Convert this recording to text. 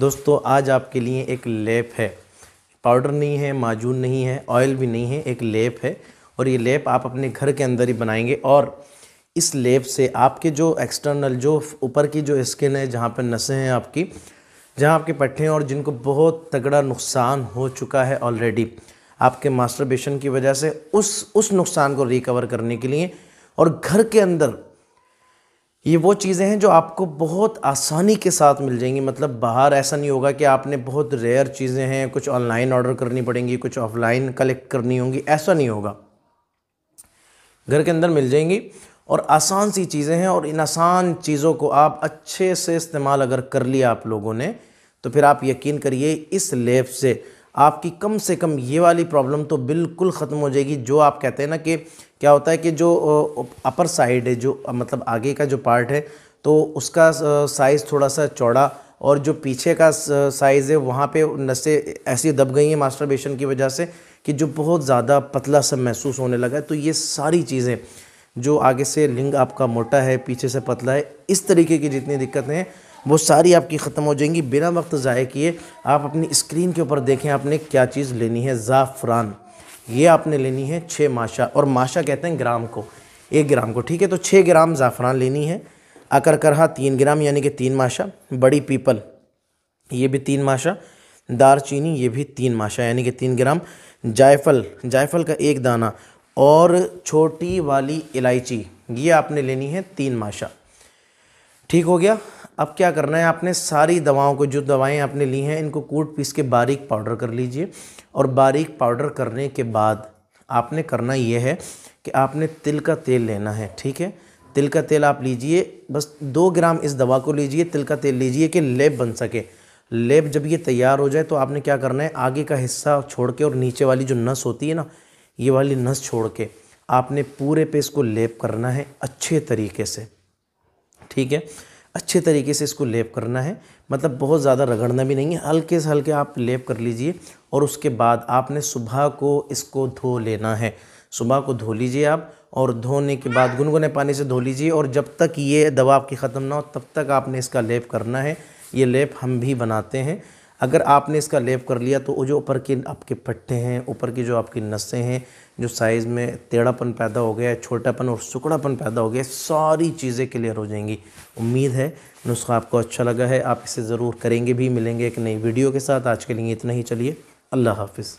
दोस्तों आज आपके लिए एक लेप है पाउडर नहीं है माजून नहीं है ऑयल भी नहीं है एक लेप है और ये लेप आप अपने घर के अंदर ही बनाएंगे और इस लेप से आपके जो एक्सटर्नल जो ऊपर की जो स्किन है जहाँ पर नसें हैं आपकी जहाँ आपके पट्टे हैं और जिनको बहुत तगड़ा नुकसान हो चुका है ऑलरेडी आपके मास्टरबेशन की वजह से उस उस नुकसान को रिकवर करने के लिए और घर के अंदर ये वो चीज़ें हैं जो आपको बहुत आसानी के साथ मिल जाएंगी मतलब बाहर ऐसा नहीं होगा कि आपने बहुत रेयर चीज़ें हैं कुछ ऑनलाइन ऑर्डर करनी पड़ेंगी कुछ ऑफलाइन कलेक्ट करनी होंगी ऐसा नहीं होगा घर के अंदर मिल जाएंगी और आसान सी चीज़ें हैं और इन आसान चीज़ों को आप अच्छे से इस्तेमाल अगर कर लिया आप लोगों ने तो फिर आप यकीन करिए इस लेब से आपकी कम से कम ये वाली प्रॉब्लम तो बिल्कुल ख़त्म हो जाएगी जो आप कहते हैं ना कि क्या होता है कि जो अपर साइड है जो मतलब आगे का जो पार्ट है तो उसका साइज़ थोड़ा सा चौड़ा और जो पीछे का साइज़ है वहाँ पे नसें ऐसी दब गई हैं मास्टरबेशन की वजह से कि जो बहुत ज़्यादा पतला सा महसूस होने लगा है तो ये सारी चीज़ें जो आगे से लिंग आपका मोटा है पीछे से पतला है इस तरीके की जितनी दिक्कतें हैं वो सारी आपकी ख़त्म हो जाएंगी बिना वक्त ज़ाय किए आप अपनी स्क्रीन के ऊपर देखें आपने क्या चीज़ लेनी है ज़ाफ़रान ये आपने लेनी है छः माशा और माशा कहते हैं ग्राम को एक ग्राम को ठीक है तो छः ग्राम ज़ाफ़रान लेनी है अकर करहा तीन ग्राम यानी कि तीन माशा बड़ी पीपल ये भी तीन माशा दार चीनी ये भी तीन माशा यानी कि तीन ग्राम जायफल जायफल का एक दाना और छोटी वाली इलायची ये आपने लेनी है तीन माशा ठीक हो गया अब क्या करना है आपने सारी दवाओं को जो दवाएं आपने ली हैं इनको कूट पीस के बारीक पाउडर कर लीजिए और बारीक पाउडर करने के बाद आपने करना यह है कि आपने तिल का तेल लेना है ठीक है तिल का तेल आप लीजिए बस दो ग्राम इस दवा को लीजिए तिल का तेल लीजिए कि लेप बन सके लेप जब ये तैयार हो जाए तो आपने क्या करना है आगे का हिस्सा छोड़ के और नीचे वाली जो नस होती है ना ये वाली नस छोड़ के आपने पूरे पे इसको लेप करना है अच्छे तरीके से ठीक है अच्छे तरीके से इसको लेप करना है मतलब बहुत ज़्यादा रगड़ना भी नहीं है हल्के से हल्के आप लेप कर लीजिए और उसके बाद आपने सुबह को इसको धो लेना है सुबह को धो लीजिए आप और धोने के बाद गुनगुने पानी से धो लीजिए और जब तक ये दवा आपकी ख़त्म ना हो तब तक आपने इसका लेप करना है ये लेप हम भी बनाते हैं अगर आपने इसका लेप कर लिया तो वो जो ऊपर के आपके पट्टे हैं ऊपर की जो आपकी नसें हैं जो साइज़ में टेढ़ापन पैदा हो गया है छोटापन और सुकड़ापन पैदा हो गया सारी चीज़ें क्लियर हो जाएंगी उम्मीद है नुस्खा आपको अच्छा लगा है आप इसे ज़रूर करेंगे भी मिलेंगे एक नई वीडियो के साथ आज के लिए इतना ही चलिए अल्लाह हाफिज़